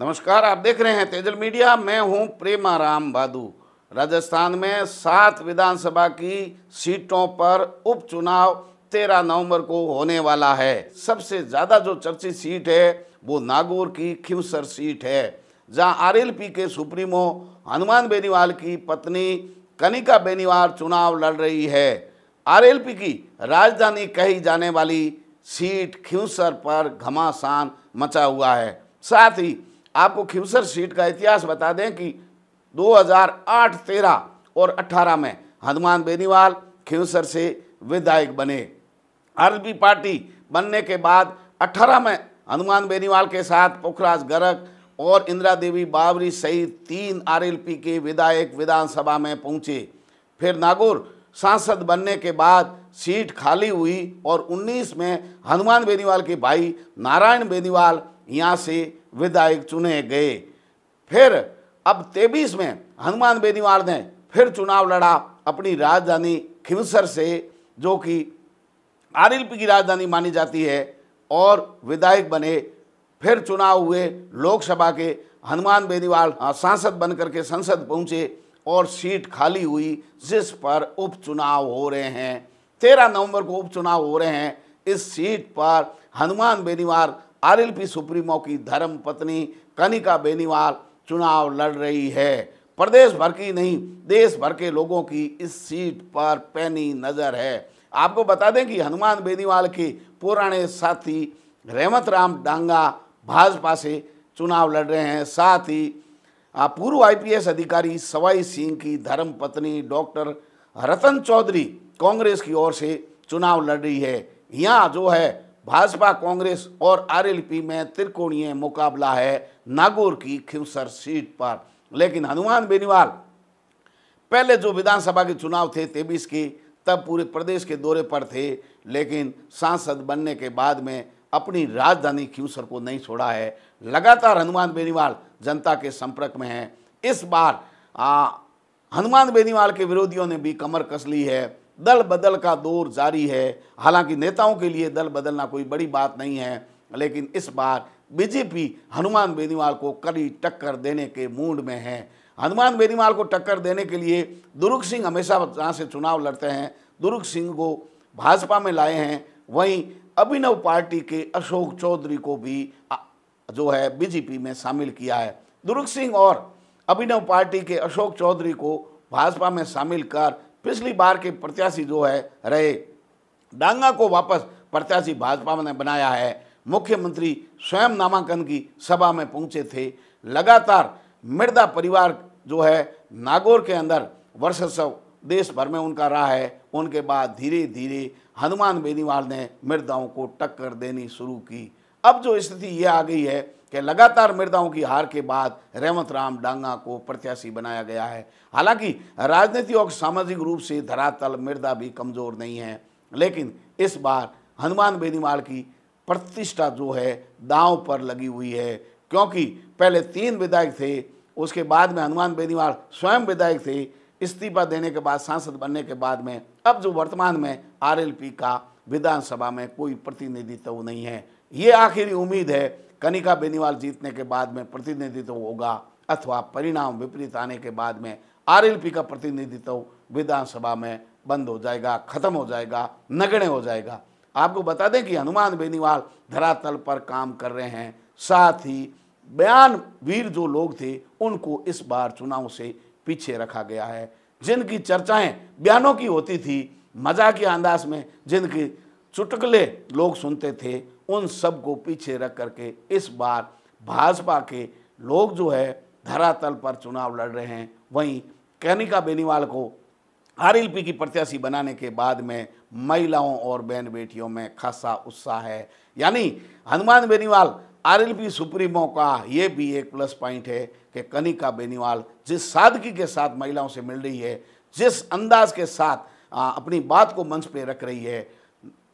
नमस्कार आप देख रहे हैं तेजल मीडिया मैं हूं प्रेमाराम बादू राजस्थान में सात विधानसभा की सीटों पर उपचुनाव 13 नवंबर को होने वाला है सबसे ज़्यादा जो चर्चित सीट है वो नागौर की खिमसर सीट है जहां आरएलपी के सुप्रीमो हनुमान बेनीवाल की पत्नी कनिका बेनीवाल चुनाव लड़ रही है आरएलपी की राजधानी कही जाने वाली सीट खिमसर पर घमासान मचा हुआ है साथ ही आपको खिमसर सीट का इतिहास बता दें कि 2008-13 और 18 में हनुमान बेनीवाल खिमसर से विधायक बने आरबी पार्टी बनने के बाद 18 में हनुमान बेनीवाल के साथ पोखराज गरग और इंदिरा देवी बावरी सहित तीन आरएलपी के विधायक विधानसभा में पहुंचे फिर नागौर सांसद बनने के बाद सीट खाली हुई और 19 में हनुमान बेनीवाल के भाई नारायण बेनीवाल यहाँ से विधायक चुने गए फिर अब तेबीस में हनुमान बेनीवाल ने फिर चुनाव लड़ा अपनी राजधानी खिमसर से जो कि आर की राजधानी मानी जाती है और विधायक बने फिर चुनाव हुए लोकसभा के हनुमान बेनीवाल हाँ, सांसद बनकर के संसद पहुंचे और सीट खाली हुई जिस पर उपचुनाव हो रहे हैं तेरह नवंबर को उपचुनाव हो रहे हैं इस सीट पर हनुमान बेनीवाल आरएलपी सुप्रीमो की धर्म पत्नी कनिका बेनीवाल चुनाव लड़ रही है प्रदेश भर की नहीं देश भर के लोगों की इस सीट पर पैनी नज़र है आपको बता दें कि हनुमान बेनीवाल के पुराने साथी रहमत राम डांगा भाजपा से चुनाव लड़ रहे हैं साथ ही पूर्व आईपीएस अधिकारी सवाई सिंह की धर्म पत्नी डॉक्टर रतन चौधरी कांग्रेस की ओर से चुनाव लड़ रही है यहाँ जो है भाजपा कांग्रेस और आरएलपी में त्रिकोणीय मुकाबला है नागौर की खिमसर सीट पर लेकिन हनुमान बेनीवाल पहले जो विधानसभा के चुनाव थे तेबीस की तब पूरे प्रदेश के दौरे पर थे लेकिन सांसद बनने के बाद में अपनी राजधानी खिमसर को नहीं छोड़ा है लगातार हनुमान बेनीवाल जनता के संपर्क में है इस बार आ, हनुमान बेनीवाल के विरोधियों ने भी कमर कस ली है दल बदल का दौर जारी है हालांकि नेताओं के लिए दल बदलना कोई बड़ी बात नहीं है लेकिन इस बार बीजेपी हनुमान बेनीवाल को कड़ी टक्कर देने के मूड में है हनुमान बेनीवाल को टक्कर देने के लिए दुर्ग सिंह हमेशा जहाँ से चुनाव लड़ते हैं दुर्ग सिंह को भाजपा में लाए हैं वहीं अभिनव पार्टी के अशोक चौधरी को भी जो है बीजेपी में शामिल किया है दुर्ग सिंह और अभिनव पार्टी के अशोक चौधरी को भाजपा में शामिल कर पिछली बार के प्रत्याशी जो है रहे डांगा को वापस प्रत्याशी भाजपा ने बनाया है मुख्यमंत्री स्वयं नामांकन की सभा में पहुंचे थे लगातार मृदा परिवार जो है नागौर के अंदर वर्षोत्सव देश भर में उनका रहा है उनके बाद धीरे धीरे हनुमान बेनीवाल ने मृदाओं को टक्कर देनी शुरू की अब जो स्थिति यह आ गई है कि लगातार मृदाओं की हार के बाद रेवंत राम डांगा को प्रत्याशी बनाया गया है हालांकि राजनीतिक और सामाजिक रूप से धरातल मृदा भी कमज़ोर नहीं है लेकिन इस बार हनुमान बेनीवाल की प्रतिष्ठा जो है दांव पर लगी हुई है क्योंकि पहले तीन विधायक थे उसके बाद में हनुमान बेनीवाल स्वयं विधायक थे इस्तीफा देने के बाद सांसद बनने के बाद में अब जो वर्तमान में आर का विधानसभा में कोई प्रतिनिधित्व नहीं है ये आखिरी उम्मीद है कनिका बेनीवाल जीतने के बाद में प्रतिनिधित्व होगा अथवा परिणाम विपरीत आने के बाद में आर का प्रतिनिधित्व विधानसभा में बंद हो जाएगा खत्म हो जाएगा नगण्य हो जाएगा आपको बता दें कि हनुमान बेनीवाल धरातल पर काम कर रहे हैं साथ ही बयान वीर जो लोग थे उनको इस बार चुनाव से पीछे रखा गया है जिनकी चर्चाएं बयानों की होती थी मजा के अंदाज में जिनके चुटकले लोग सुनते थे उन सब को पीछे रख करके इस बार भाजपा के लोग जो है धरातल पर चुनाव लड़ रहे हैं वहीं कनिका बेनीवाल को आर की प्रत्याशी बनाने के बाद में महिलाओं और बहन बेटियों में खासा उत्साह है यानी हनुमान बेनीवाल आर सुप्रीमो का ये भी एक प्लस पॉइंट है कि कनिका बेनीवाल जिस सादगी के साथ महिलाओं से मिल रही है जिस अंदाज के साथ अपनी बात को मंच पे रख रही है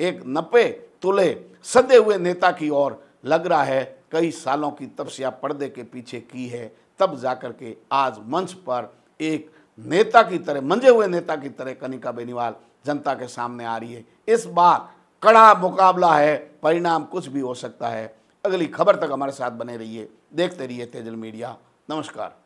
एक नब्बे तुले सदे हुए नेता की ओर लग रहा है कई सालों की तपस्या पर्दे के पीछे की है तब जाकर के आज मंच पर एक नेता की तरह मंजे हुए नेता की तरह कनिका बेनीवाल जनता के सामने आ रही है इस बार कड़ा मुकाबला है परिणाम कुछ भी हो सकता है अगली खबर तक हमारे साथ बने रहिए देखते रहिए तेजल मीडिया नमस्कार